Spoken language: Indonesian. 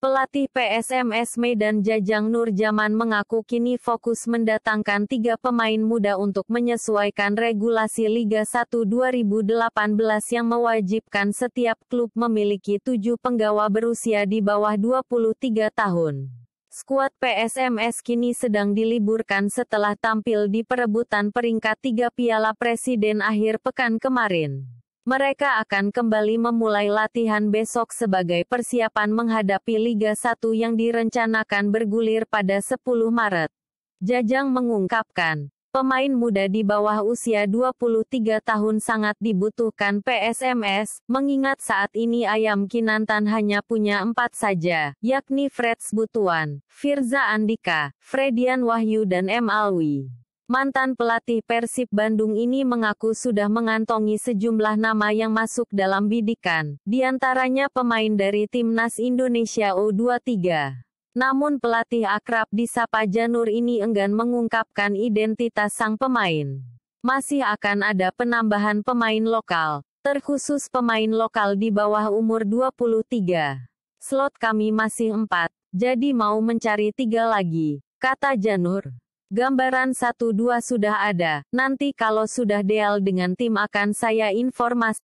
Pelatih PSMS Medan Jajang Nurjaman mengaku kini fokus mendatangkan tiga pemain muda untuk menyesuaikan regulasi Liga 1 2018 yang mewajibkan setiap klub memiliki tujuh penggawa berusia di bawah 23 tahun. Skuad PSMS kini sedang diliburkan setelah tampil di perebutan peringkat tiga Piala Presiden akhir pekan kemarin. Mereka akan kembali memulai latihan besok sebagai persiapan menghadapi Liga 1 yang direncanakan bergulir pada 10 Maret. Jajang mengungkapkan, pemain muda di bawah usia 23 tahun sangat dibutuhkan PSMS, mengingat saat ini Ayam Kinantan hanya punya empat saja, yakni Freds Butuan, Firza Andika, Fredian Wahyu dan M. Alwi. Mantan pelatih Persib Bandung ini mengaku sudah mengantongi sejumlah nama yang masuk dalam bidikan, diantaranya pemain dari Timnas Indonesia U23. Namun pelatih akrab di Sapa Janur ini enggan mengungkapkan identitas sang pemain. Masih akan ada penambahan pemain lokal, terkhusus pemain lokal di bawah umur 23. Slot kami masih 4, jadi mau mencari tiga lagi, kata Janur. Gambaran 1-2 sudah ada, nanti kalau sudah deal dengan tim akan saya informasi.